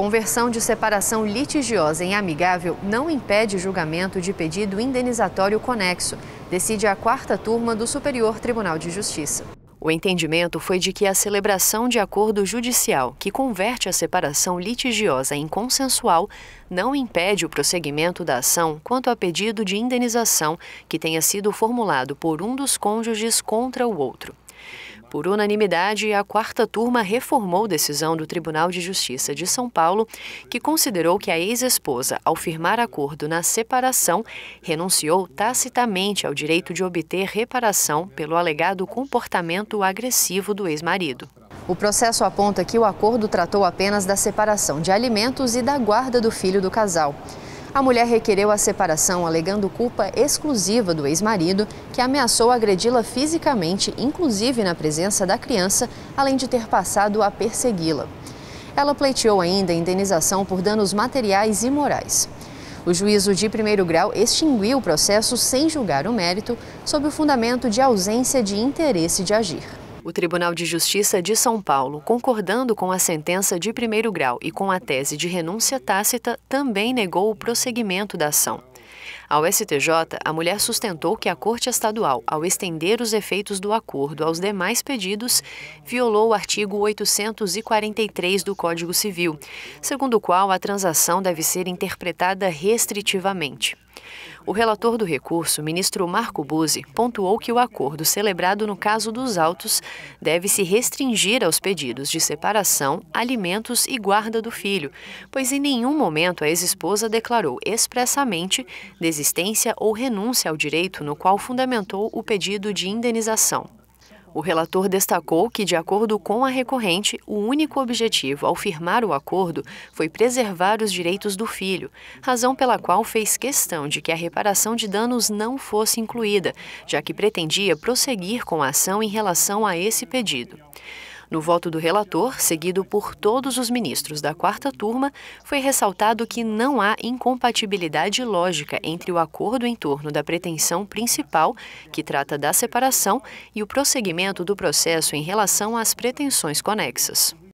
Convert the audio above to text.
Conversão de separação litigiosa em amigável não impede julgamento de pedido indenizatório conexo, decide a quarta turma do Superior Tribunal de Justiça. O entendimento foi de que a celebração de acordo judicial que converte a separação litigiosa em consensual não impede o prosseguimento da ação quanto a pedido de indenização que tenha sido formulado por um dos cônjuges contra o outro. Por unanimidade, a quarta turma reformou decisão do Tribunal de Justiça de São Paulo, que considerou que a ex-esposa, ao firmar acordo na separação, renunciou tacitamente ao direito de obter reparação pelo alegado comportamento agressivo do ex-marido. O processo aponta que o acordo tratou apenas da separação de alimentos e da guarda do filho do casal. A mulher requereu a separação alegando culpa exclusiva do ex-marido, que ameaçou agredi-la fisicamente, inclusive na presença da criança, além de ter passado a persegui-la. Ela pleiteou ainda indenização por danos materiais e morais. O juízo de primeiro grau extinguiu o processo sem julgar o mérito, sob o fundamento de ausência de interesse de agir. O Tribunal de Justiça de São Paulo, concordando com a sentença de primeiro grau e com a tese de renúncia tácita, também negou o prosseguimento da ação. Ao STJ, a mulher sustentou que a Corte Estadual, ao estender os efeitos do acordo aos demais pedidos, violou o artigo 843 do Código Civil, segundo o qual a transação deve ser interpretada restritivamente. O relator do recurso, ministro Marco Buzzi, pontuou que o acordo celebrado no caso dos autos deve se restringir aos pedidos de separação, alimentos e guarda do filho, pois em nenhum momento a ex-esposa declarou expressamente desistência ou renúncia ao direito no qual fundamentou o pedido de indenização. O relator destacou que, de acordo com a recorrente, o único objetivo ao firmar o acordo foi preservar os direitos do filho, razão pela qual fez questão de que a reparação de danos não fosse incluída, já que pretendia prosseguir com a ação em relação a esse pedido. No voto do relator, seguido por todos os ministros da quarta turma, foi ressaltado que não há incompatibilidade lógica entre o acordo em torno da pretensão principal, que trata da separação, e o prosseguimento do processo em relação às pretensões conexas.